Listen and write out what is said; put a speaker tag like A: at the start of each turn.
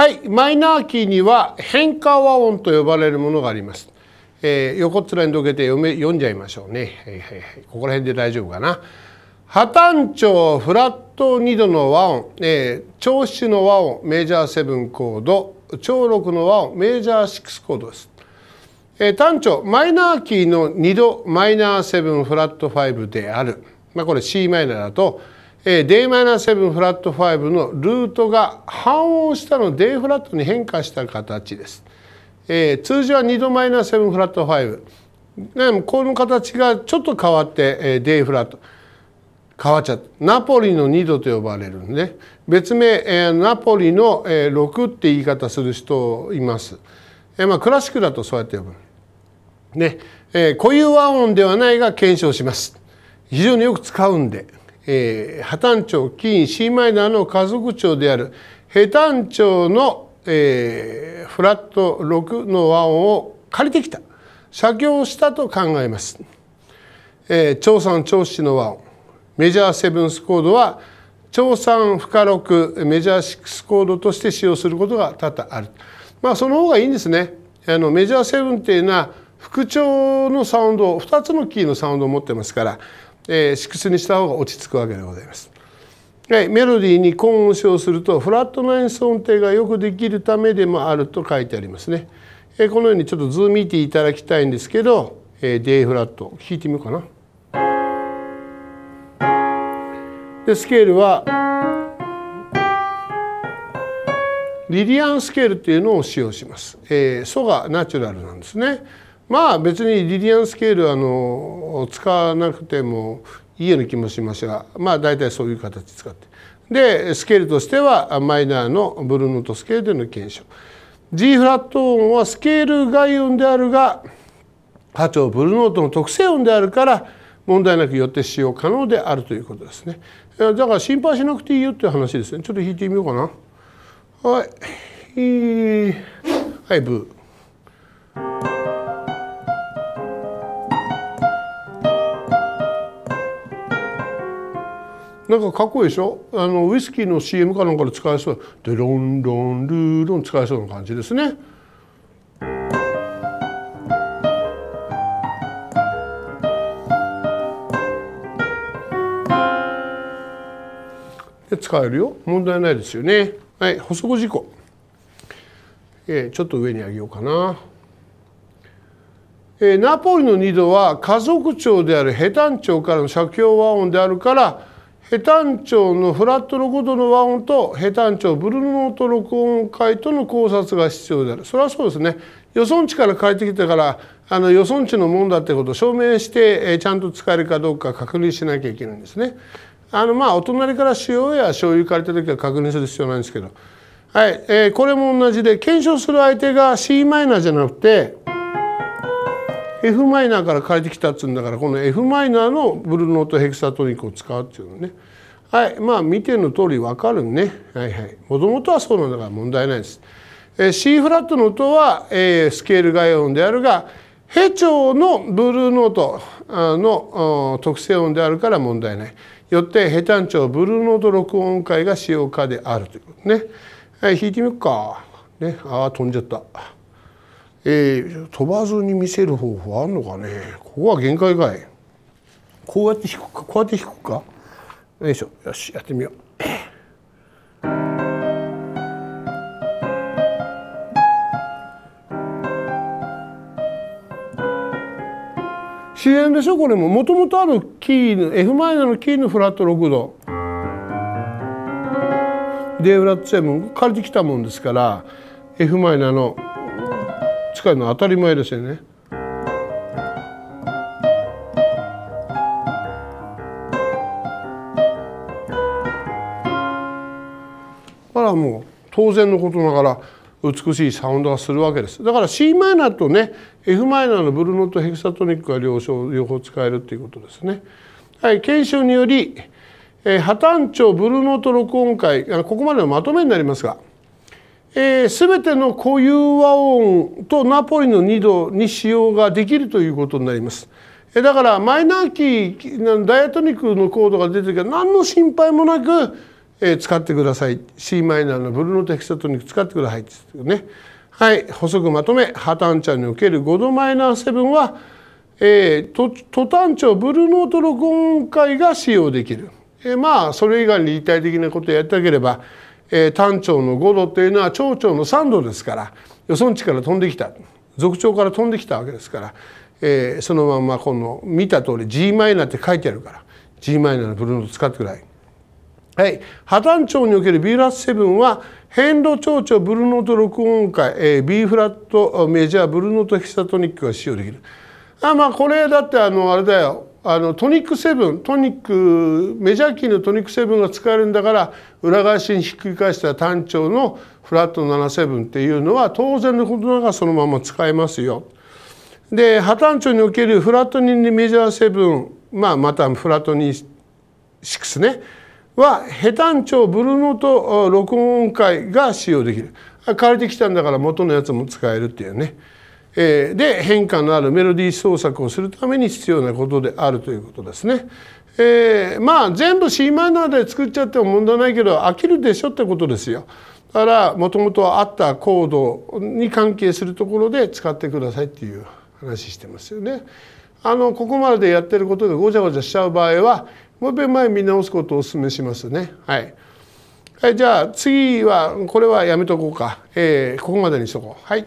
A: はい、マイナーキーには変化和音と呼ばれるものがあります。えー、横面にどけて読め読んじゃいましょうね、はいはいはい。ここら辺で大丈夫かな。破綻調フラット2度の和音、えー、調子の和音メジャー7コード長6の和音メジャー6コードです。えー、単調マイナーキーの2度マイナー7フラット5である、まあ、これ c マイナーだとえー、Dm7 フラット5のルートが半音下の D フラットに変化した形です。えー、通常は2度マイナー7フラット5、ね、この形がちょっと変わって、えー、D フラット変わっちゃったナポリの2度と呼ばれるんで、ね、別名、えー、ナポリの、えー、6って言い方する人います、えーまあ、クラシックだとそうやって呼ぶね、えー、固有和音ではないが検証します非常によく使うんでえー、破綻調キーン c マイナーの家族調であるヘタン調の、えー、フラット6の和音を借りてきた作業したと考えます。えー、長三長七の和音メジャーセブンスコードは長三不可六メジャーシックスコードとして使用することが多々ある。まあその方がいいんですね。あのメジャーセブンっていうのは副調のサウンド二つのキーのサウンドを持ってますからえー、縮図にした方が落ち着くわけでございます。はい、メロディーに根音詞をするとフラットな演奏音程がよくできるためでもあると書いてありますね。えー、このようにちょっと図見ていただきたいんですけど、えー、D フラット弾いてみようかな。でスケールはリリアンスケールっていうのを使用します。えー、ソがナチュラルなんですね。まあ別にリリアンスケールあの使わなくてもいいような気もしますがまあ大体そういう形使ってでスケールとしてはマイナーのブルーノートスケールでの検証 G フラット音はスケール外音であるが波長ブルーノートの特性音であるから問題なくよって使用可能であるということですねだから心配しなくていいよっていう話ですねちょっと弾いてみようかなはいはいブーなんかかっこいいでしょあのウイスキーの CM かなんかで使えそうでロンロンルーロン使えそうな感じですね。で使えるよ問題ないですよね。はい補足事項、えー、ちょっと上に上げようかな。えー、ナポリの2度は家族長であるヘタン長からの借用和音であるからヘタンウのフラット6度の和音とヘタンウブルーノート録音階との考察が必要であるそれはそうですね予算値から変えてきてからあの予算値のもんだってことを証明して、えー、ちゃんと使えるかどうか確認しなきゃいけないんですね。あのまあお隣から塩や醤油借りた時は確認する必要ないんですけど、はいえー、これも同じで検証する相手が c マイナーじゃなくて。F マイナーから変えてきたっつうんだからこの F マイナーのブルーノートヘクサトニックを使うっていうのねはいまあ見ての通り分かるねはいはいもともとはそうなんだから問題ないです、えー、C フラットの音は、えー、スケール外音であるがヘウのブルーノートの特性音であるから問題ないよってヘタン調ブルーノート録音階が使用可であるということね、はい、弾いてみようかねああ飛んじゃったえー、飛ばずに見せる方法あるのかねここは限界かいこうやって引くかこうやって引くかよいしょよしやってみよう自然でしょこれももともとあるキーの F マイナーのキーのフラット6度 D フラット7借りてきたもんですから F マイナーの「使えのは当たり前ですよね。だからもう当然のことながら美しいサウンドがするわけです。だから c マイナーとね f マイナーのブルーノトヘクサトニックが両方使えるっていうことですね。はい、研修により、え破綻調ブルーノート録音会ここまでのまとめになりますが。えー、全ての固有和音とナポリの2度に使用ができるということになります。えだからマイナーキーダイアトニックのコードが出てるけら何の心配もなく、えー、使ってください c マイナーのブルーノテキサトニック使ってくださいって言ってねはい補足まとめ破綻調における5度マイナー7は、えー、トト短調ブルーノート録音階が使用できる、えー、まあそれ以外に立体的なことをやってあげればえー、単調の5度というのは長調の3度ですから予算地から飛んできた俗長から飛んできたわけですから、えー、そのままこの見た通り g ーって書いてあるから g ーのブルーノート使ってくらい。はい、破綻調におけるビーラス7は変動調調ブルーノート録音階、えー、B フラットメジャーブルーノートヘキサトニックが使用できる。あまあこれだってあのあれだよあのトニックセブントニックメジャーキーのトニックセブンが使えるんだから裏返しにひっくり返した単調のフラット77っていうのは当然のことながらそのまま使えますよ。で破単調におけるフラット2にメジャーセブン、まあ、またフラット26ねは下単調ブルーノート録音音階が使用できる。変りてきたんだから元のやつも使えるっていうね。えー、で変化のあるメロディー創作をするために必要なことであるということですね。えー、まあ全部 C マイナーで作っちゃっても問題ないけど飽きるでしょってことですよ。だからもともとあったコードに関係するところで使ってくださいっていう話してますよね。あのここまでやってることでごちゃごちゃしちゃう場合はもう一遍前見直すことをお勧めしますね。はい。はい、じゃあ次はこれはやめとこうか。えー、ここまでにしとこう。はい。